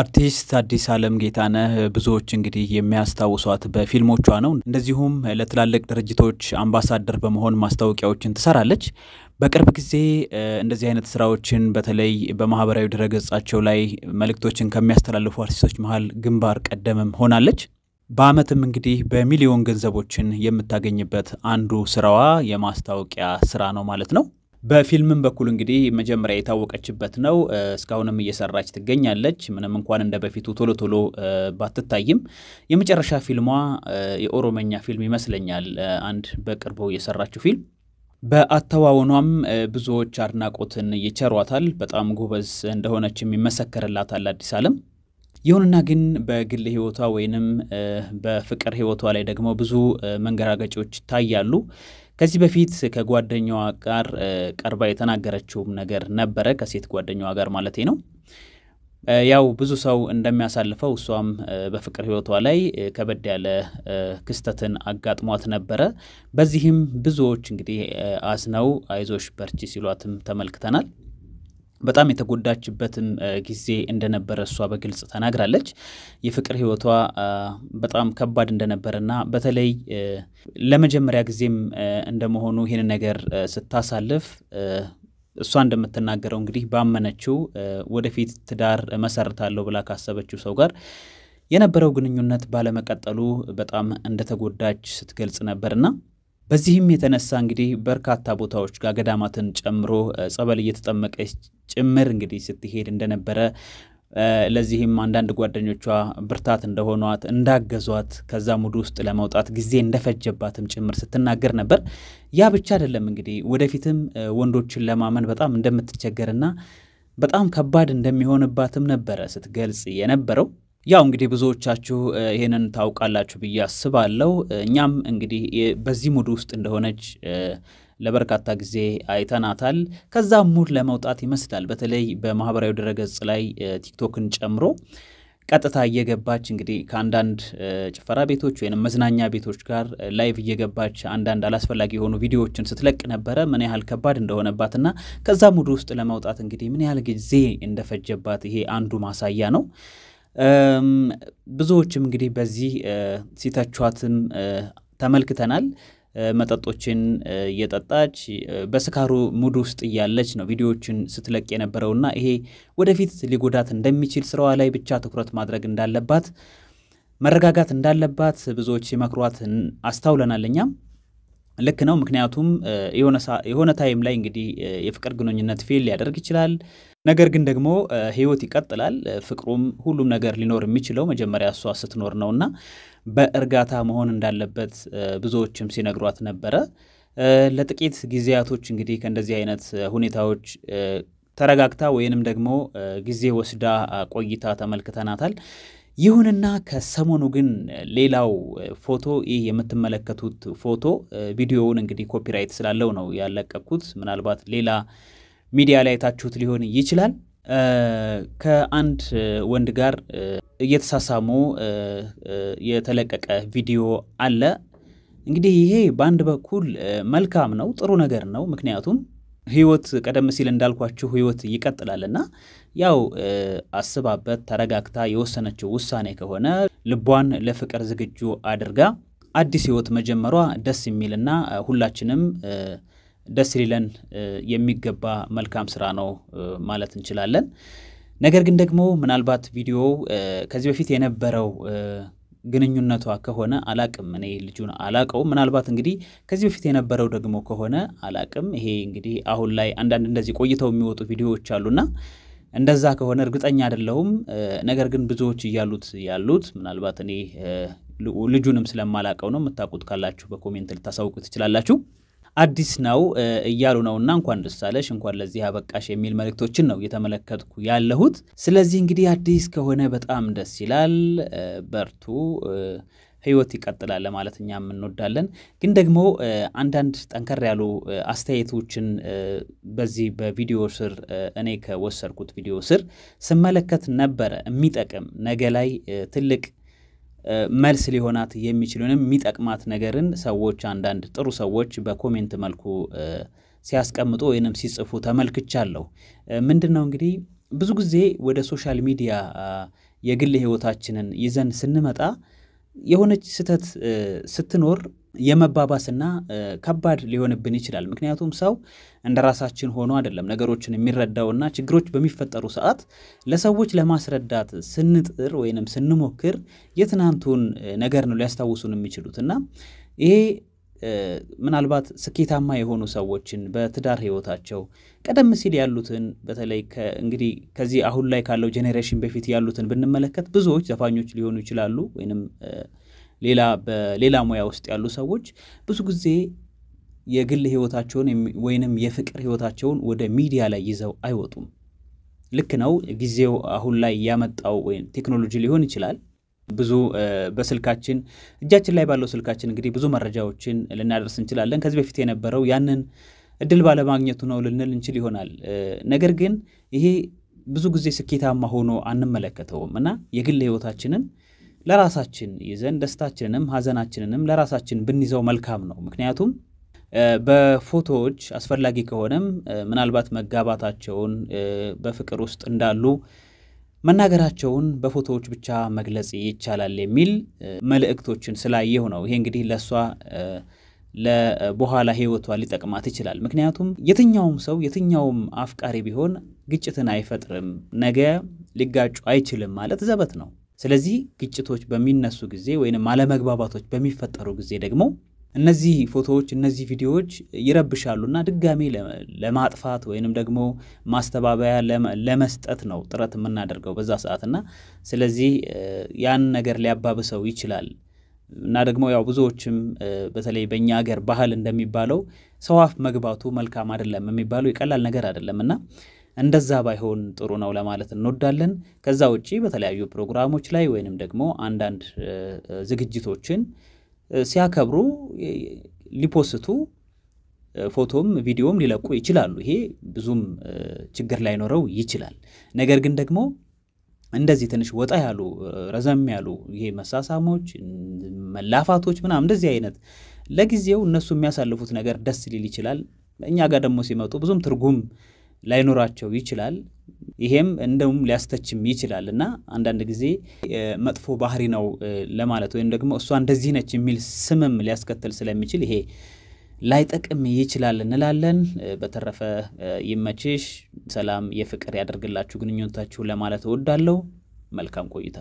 አርቲስት አዲስ አለም ጌታነህ ብዙዎች እንግዲህ የሚያስታውሷት በፊልሞቿ ነው። እንደዚሁም ለትላልቅ ድርጅቶች አምባሳደር በመሆን ማስታወቂያዎችን ትሰራለች። በቅርብ ጊዜ እንደዚህ አይነት ስራዎችን በተለይ በማህበራዊ ድረገጻቸው ላይ መልእክቶችን ከሚያስተላልፉ አርቲስቶች መሀል ግንባር ቀደምም ሆናለች። በአመትም እንግዲህ በሚሊዮን ገንዘቦችን የምታገኝበት አንዱ ስራዋ የማስታወቂያ ስራ ነው ማለት ነው። በፊልምም በኩል እንግዲህ መጀመሪያ የታወቀችበት ነው። እስካሁንም እየሰራች ትገኛለች። ምንም እንኳን እንደ በፊቱ ቶሎ ቶሎ ባትታይም የመጨረሻ ፊልሟ የኦሮመኛ ፊልም ይመስለኛል፣ አንድ በቅርቡ የሰራችው ፊልም። በአተዋወኗም ብዙዎች አድናቆትን ይቸሯታል። በጣም ጎበዝ እንደሆነችም ይመሰከርላታል አዲስ ዓለም ይሁንና ግን በግል ህይወቷ ወይንም በፍቅር ህይወቷ ላይ ደግሞ ብዙ መንገራገጮች ይታያሉ። ከዚህ በፊት ከጓደኛዋ ጋር ቀርባ የተናገረችውም ነገር ነበረ፣ ከሴት ጓደኛዋ ጋር ማለቴ ነው። ያው ብዙ ሰው እንደሚያሳልፈው እሷም በፍቅር ህይወቷ ላይ ከበድ ያለ ክስተትን አጋጥሟት ነበረ። በዚህም ብዙዎች እንግዲህ አዝነው አይዞሽ በርቺ ሲሏትም ተመልክተናል። በጣም የተጎዳችበትም ጊዜ እንደነበረ እሷ በግልጽ ተናግራለች። የፍቅር ህይወቷ በጣም ከባድ እንደነበረና በተለይ ለመጀመሪያ ጊዜም እንደመሆኑ ይህን ነገር ስታሳልፍ እሷ እንደምትናገረው እንግዲህ ባመነችው ወደፊት ትዳር መሰርታለሁ ብላ ካሰበችው ሰው ጋር የነበረው ግንኙነት ባለመቀጠሉ በጣም እንደተጎዳች ስትገልጽ ነበርና በዚህም የተነሳ እንግዲህ በርካታ ቦታዎች ጋር ገዳማትን ጨምሮ ጸበል እየተጠመቀች ጭምር እንግዲህ ስትሄድ እንደነበረ ለዚህም አንዳንድ ጓደኞቿ ብርታት እንደሆኗት እንዳገዟት ከዛ ሙድ ውስጥ ለመውጣት ጊዜ እንደፈጀባትም ጭምር ስትናገር ነበር። ያ ብቻ አይደለም እንግዲህ ወደፊትም ወንዶችን ለማመን በጣም እንደምትቸገርና በጣም ከባድ እንደሚሆንባትም ነበረ ስትገልጽ የነበረው። ያው እንግዲህ ብዙዎቻችሁ ይህንን ታውቃላችሁ ብዬ አስባለሁ። እኛም እንግዲህ በዚህ ሙድ ውስጥ እንደሆነች ለበርካታ ጊዜ አይተናታል። ከዛ ሙድ ለመውጣት ይመስላል በተለይ በማህበራዊ ድረገጽ ላይ ቲክቶክን ጨምሮ ቀጥታ እየገባች እንግዲህ ከአንዳንድ ጭፈራ ቤቶች ወይም መዝናኛ ቤቶች ጋር ላይቭ እየገባች አንዳንድ አላስፈላጊ የሆኑ ቪዲዮዎችን ስትለቅ ነበረ። ምን ያህል ከባድ እንደሆነባትና ከዛ ሙድ ውስጥ ለመውጣት እንግዲህ ምን ያህል ጊዜ እንደፈጀባት ይሄ አንዱ ማሳያ ነው። ብዙዎችም እንግዲህ በዚህ ሲተቿትም ተመልክተናል። መጠጦችን እየጠጣች በስካሩ ሙድ ውስጥ እያለች ነው ቪዲዮዎችን ስትለቅ የነበረውና ይሄ ወደፊት ሊጎዳት እንደሚችል ስራዋ ላይ ብቻ ትኩረት ማድረግ እንዳለባት መረጋጋት እንዳለባት ብዙዎች ሲመክሯት አስታውለናል እኛም ልክ ነው። ምክንያቱም የሆነ ታይም ላይ እንግዲህ የፍቅር ግንኙነት ፌል ሊያደርግ ይችላል። ነገር ግን ደግሞ ህይወት ይቀጥላል። ፍቅሩም ሁሉም ነገር ሊኖር የሚችለው መጀመሪያ እሷ ስትኖር ነው እና በእርጋታ መሆን እንዳለበት ብዙዎችም ሲነግሯት ነበረ። ለጥቂት ጊዜያቶች እንግዲህ ከእንደዚህ አይነት ሁኔታዎች ተረጋግታ ወይንም ደግሞ ጊዜ ወስዳ ቆይታ ተመልክተናታል። ይሁንና ከሰሞኑ ግን ሌላው ፎቶ ይህ የምትመለከቱት ፎቶ ቪዲዮውን እንግዲህ ኮፒራይት ስላለው ነው ያለቀኩት። ምናልባት ሌላ ሚዲያ ላይ ታችሁት ሊሆን ይችላል። ከአንድ ወንድ ጋር እየተሳሳሙ የተለቀቀ ቪዲዮ አለ። እንግዲህ ይሄ በአንድ በኩል መልካም ነው፣ ጥሩ ነገር ነው። ምክንያቱም ህይወት ቀደም ሲል እንዳልኳችሁ ህይወት ይቀጥላልና ያው አስባበት ተረጋግታ የወሰነችው ውሳኔ ከሆነ ልቧን ለፍቅር ዝግጁ አድርጋ አዲስ ህይወት መጀመሯ ደስ የሚልና ሁላችንም ደስ ሊለን የሚገባ መልካም ስራ ነው ማለት እንችላለን። ነገር ግን ደግሞ ምናልባት ቪዲዮ ከዚህ በፊት የነበረው ግንኙነቷ ከሆነ አላቅም። እኔ ልጁን አላቀው። ምናልባት እንግዲህ ከዚህ በፊት የነበረው ደግሞ ከሆነ አላቅም። ይሄ እንግዲህ አሁን ላይ አንዳንድ እንደዚህ ቆይተው የሚወጡ ቪዲዮዎች አሉና እንደዛ ከሆነ እርግጠኛ አይደለሁም። ነገር ግን ብዙዎች እያሉት ያሉት ምናልባት እኔ ልጁንም ስለማላቀው ነው። የምታውቁት ካላችሁ በኮሜንት ልታሳውቁ ትችላላችሁ። አዲስ ነው እያሉ ነው እና እንኳን ደስ አለሽ እንኳን ለዚህ አበቃሽ የሚል መልእክቶችን ነው እየተመለከትኩ ያለሁት። ስለዚህ እንግዲህ አዲስ ከሆነ በጣም ደስ ይላል። በርቱ፣ ህይወት ይቀጥላል ለማለት እኛም እንወዳለን። ግን ደግሞ አንዳንድ ጠንከር ያሉ አስተያየቶችን በዚህ በቪዲዮ ስር እኔ ከወሰድኩት ቪዲዮ ስር ስመለከት ነበረ የሚጠቅም ነገ ላይ ትልቅ መልስ ሊሆናት የሚችል ወይም የሚጠቅማት ነገርን ሰዎች አንዳንድ ጥሩ ሰዎች በኮሜንት መልኩ ሲያስቀምጡ ወይንም ሲጽፉ ተመልክቻለሁ። ምንድን ነው እንግዲህ ብዙ ጊዜ ወደ ሶሻል ሚዲያ የግል ህይወታችንን ይዘን ስንመጣ የሆነች ስህተት ስትኖር የመባባስና ከባድ ሊሆንብን ይችላል። ምክንያቱም ሰው እንደ ራሳችን ሆኖ አይደለም ነገሮችን የሚረዳውና ችግሮች በሚፈጠሩ ሰዓት ለሰዎች ለማስረዳት ስንጥር ወይንም ስንሞክር የትናንቱን ነገር ነው ሊያስታውሱን የሚችሉት እና ይሄ ምናልባት ስኬታማ የሆኑ ሰዎችን በትዳር ህይወታቸው ቀደም ሲል ያሉትን በተለይ እንግዲህ ከዚህ አሁን ላይ ካለው ጄኔሬሽን በፊት ያሉትን ብንመለከት ብዙዎች ዘፋኞች ሊሆኑ ይችላሉ ወይንም ሌላ በሌላ ሙያ ውስጥ ያሉ ሰዎች ብዙ ጊዜ የግል ህይወታቸውን ወይንም የፍቅር ህይወታቸውን ወደ ሚዲያ ላይ ይዘው አይወጡም። ልክ ነው። ጊዜው አሁን ላይ ያመጣው ወይም ቴክኖሎጂ ሊሆን ይችላል። ብዙ በስልካችን እጃችን ላይ ባለው ስልካችን እንግዲህ ብዙ መረጃዎችን ልናደርስ እንችላለን። ከዚህ በፊት የነበረው ያንን እድል ባለማግኘቱ ነው ልንል እንችል ይሆናል። ነገር ግን ይሄ ብዙ ጊዜ ስኬታማ ሆኖ አንመለከተውም እና የግል ህይወታችንን ለራሳችን ይዘን ደስታችንንም ሀዘናችንንም ለራሳችን ብንይዘው መልካም ነው። ምክንያቱም በፎቶዎች አስፈላጊ ከሆነም ምናልባት መጋባታቸውን በፍቅር ውስጥ እንዳሉ መናገራቸውን በፎቶዎች ብቻ መግለጽ ይቻላል የሚል መልእክቶችን ስላየሁ ነው። ይሄ እንግዲህ ለእሷ ለበኋላ ህይወቷ ሊጠቅማት ይችላል። ምክንያቱም የትኛውም ሰው የትኛውም አፍቃሪ ቢሆን ግጭትን አይፈጥርም፣ ነገ ሊጋጩ አይችልም ማለት ዘበት ነው። ስለዚህ ግጭቶች በሚነሱ ጊዜ ወይም አለመግባባቶች በሚፈጠሩ ጊዜ ደግሞ እነዚህ ፎቶዎች እነዚህ ቪዲዮዎች ይረብሻሉና ድጋሚ ለማጥፋት ወይንም ደግሞ ማስተባበያ ለመስጠት ነው ጥረት የምናደርገው በዛ ሰዓትና ስለዚህ ያን ነገር ሊያባብሰው ይችላል እና ደግሞ ያው ብዙዎችም በተለይ በእኛ ሀገር ባህል እንደሚባለው ሰው አፍ መግባቱ መልካም አይደለም የሚባለው የቀላል ነገር አይደለም እና እንደዛ ባይሆን ጥሩ ነው ለማለት እንወዳለን። ከዛ ውጪ በተለያዩ ፕሮግራሞች ላይ ወይንም ደግሞ አንዳንድ ዝግጅቶችን ሲያከብሩ ሊፖስቱ ፎቶም ቪዲዮም ሊለቁ ይችላሉ። ይሄ ብዙም ችግር ላይኖረው ይችላል። ነገር ግን ደግሞ እንደዚህ ትንሽ ወጣ ያሉ ረዘም ያሉ ይሄ መሳሳሞች፣ መላፋቶች ምናምን እንደዚህ አይነት ለጊዜው እነሱ የሚያሳልፉት ነገር ደስ ሊል ይችላል። እኛ ጋር ደግሞ ሲመጡ ብዙም ትርጉም ላይኖራቸው ይችላል። ይሄም እንደውም ሊያስተችም ይችላል እና አንዳንድ ጊዜ መጥፎ ባህሪ ነው ለማለት ወይም ደግሞ እሷ እንደዚህ ነች የሚል ስምም ሊያስከትል ስለሚችል ይሄ ላይጠቅም ይችላል እንላለን። በተረፈ ይመችሽ፣ ሰላም የፍቅር ያደርግላችሁ ግንኙነታችሁ ለማለት እወዳለሁ። መልካም ቆይታ